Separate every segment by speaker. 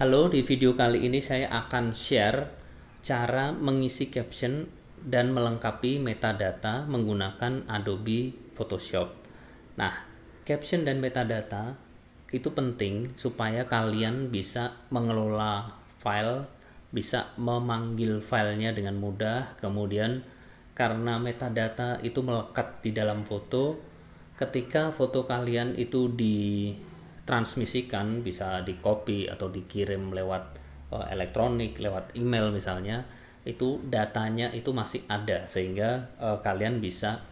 Speaker 1: Halo, di video kali ini saya akan share cara mengisi caption dan melengkapi metadata menggunakan Adobe Photoshop. Nah, caption dan metadata itu penting supaya kalian bisa mengelola file, bisa memanggil filenya dengan mudah. Kemudian karena metadata itu melekat di dalam foto, ketika foto kalian itu di transmisikan bisa di copy atau dikirim lewat uh, elektronik lewat email misalnya itu datanya itu masih ada sehingga uh, kalian bisa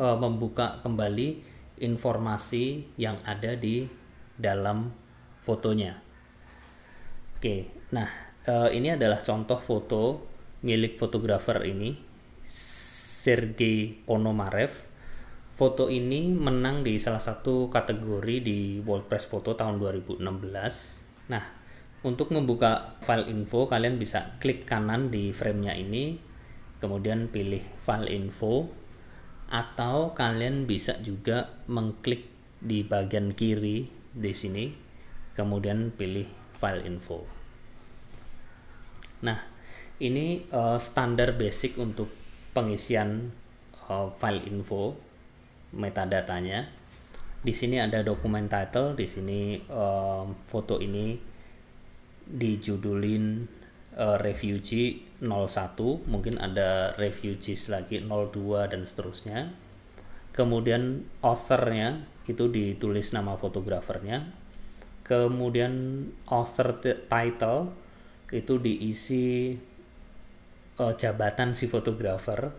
Speaker 1: uh, membuka kembali informasi yang ada di dalam fotonya. Oke, nah uh, ini adalah contoh foto milik fotografer ini Sergei Ponomarev foto ini menang di salah satu kategori di WordPress Foto tahun 2016. Nah, untuk membuka file info, kalian bisa klik kanan di framenya ini, kemudian pilih file info, atau kalian bisa juga mengklik di bagian kiri di sini, kemudian pilih file info. Nah, ini uh, standar basic untuk pengisian eh, file info metadatanya. Di sini ada dokumen title, di sini um, foto ini dijudulin uh, refugee 01, mungkin ada refugees lagi 02 dan seterusnya. Kemudian authornya itu ditulis nama fotografernya. Kemudian author title itu diisi uh, jabatan si fotografer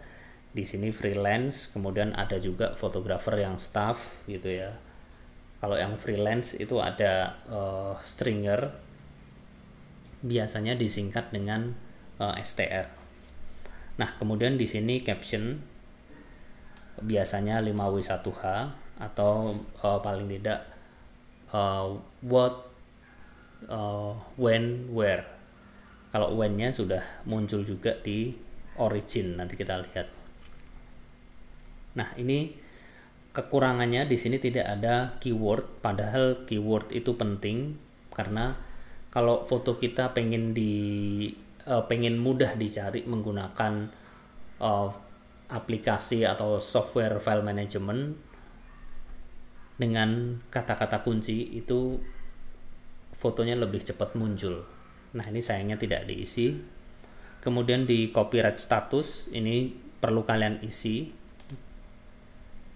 Speaker 1: di sini freelance, kemudian ada juga fotografer yang staff gitu ya. Kalau yang freelance itu ada uh, stringer, biasanya disingkat dengan uh, eh, STR. Nah, kemudian di sini caption biasanya 5W1H atau uh, paling tidak uh, what, uh, when, where. Kalau when-nya sudah muncul juga di origin, nanti kita lihat. Nah, ini kekurangannya di sini tidak ada keyword, padahal keyword itu penting karena kalau foto kita pengen di uh, pengen mudah dicari menggunakan uh, aplikasi atau software file management dengan kata-kata kunci itu fotonya lebih cepat muncul. Nah, ini sayangnya tidak diisi. Kemudian di copyright status ini perlu kalian isi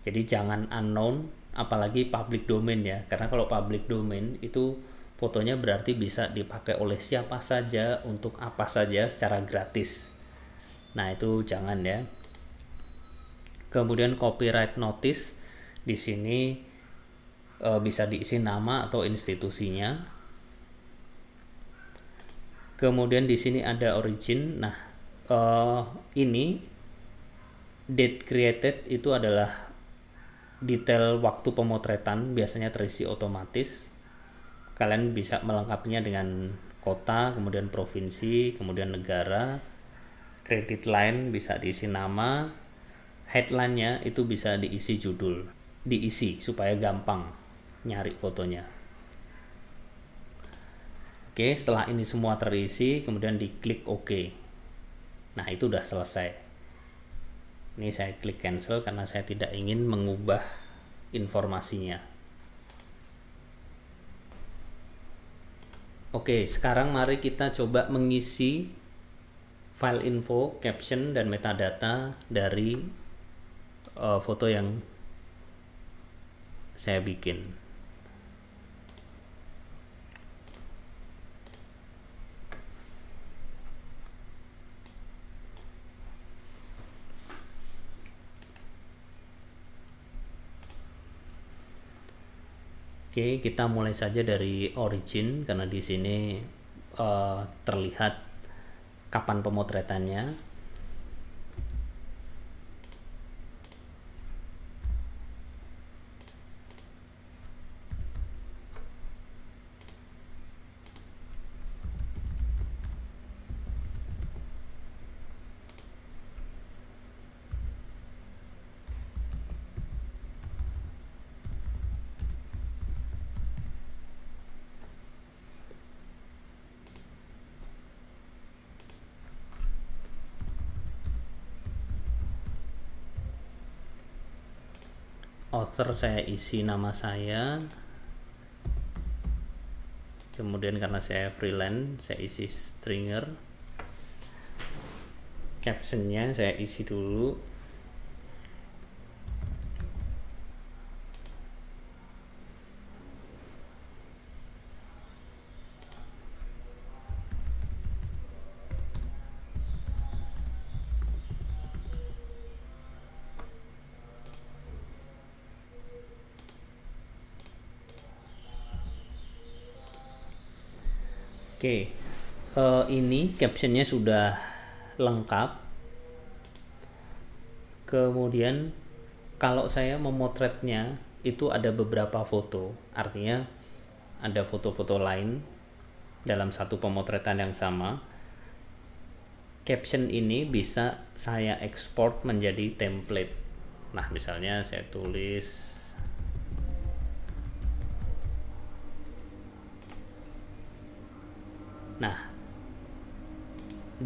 Speaker 1: jadi jangan unknown apalagi public domain ya. Karena kalau public domain itu fotonya berarti bisa dipakai oleh siapa saja untuk apa saja secara gratis. Nah, itu jangan ya. Kemudian copyright notice di sini e, bisa diisi nama atau institusinya. Kemudian di sini ada origin. Nah, e, ini date created itu adalah detail waktu pemotretan biasanya terisi otomatis. Kalian bisa melengkapinya dengan kota, kemudian provinsi, kemudian negara. Kredit line bisa diisi nama, headline-nya itu bisa diisi judul, diisi supaya gampang nyari fotonya. Oke, setelah ini semua terisi, kemudian diklik OK. Nah, itu udah selesai ini saya klik cancel karena saya tidak ingin mengubah informasinya oke sekarang mari kita coba mengisi file info, caption, dan metadata dari uh, foto yang saya bikin Oke, kita mulai saja dari origin karena di sini uh, terlihat kapan pemotretannya. author saya isi nama saya kemudian karena saya freelance saya isi stringer captionnya saya isi dulu Oke, okay. uh, eh, ini captionnya sudah lengkap. Kemudian kalau saya memotretnya itu ada beberapa foto, artinya ada foto-foto lain dalam satu pemotretan yang sama. Caption ini bisa saya ekspor menjadi template. Nah, misalnya saya tulis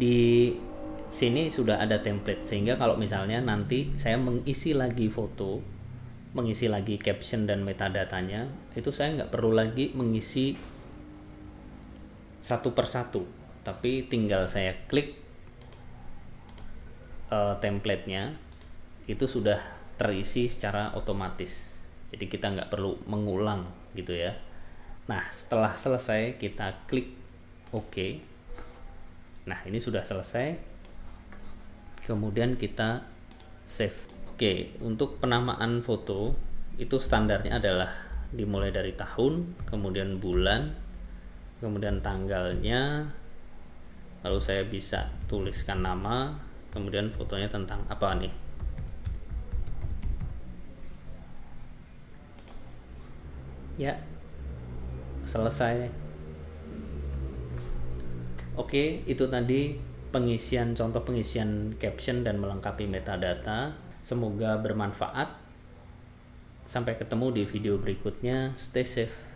Speaker 1: di sini sudah ada template sehingga kalau misalnya nanti saya mengisi lagi foto mengisi lagi caption dan metadatanya itu saya nggak perlu lagi mengisi satu persatu tapi tinggal saya klik uh, templatenya itu sudah terisi secara otomatis jadi kita nggak perlu mengulang gitu ya nah setelah selesai kita klik OK Nah, ini sudah selesai. Kemudian kita save. Oke, untuk penamaan foto itu standarnya adalah dimulai dari tahun, kemudian bulan, kemudian tanggalnya. Lalu saya bisa tuliskan nama, kemudian fotonya tentang apa nih? Ya. Selesai. Oke, itu tadi pengisian contoh pengisian caption dan melengkapi metadata. Semoga bermanfaat. Sampai ketemu di video berikutnya. Stay safe.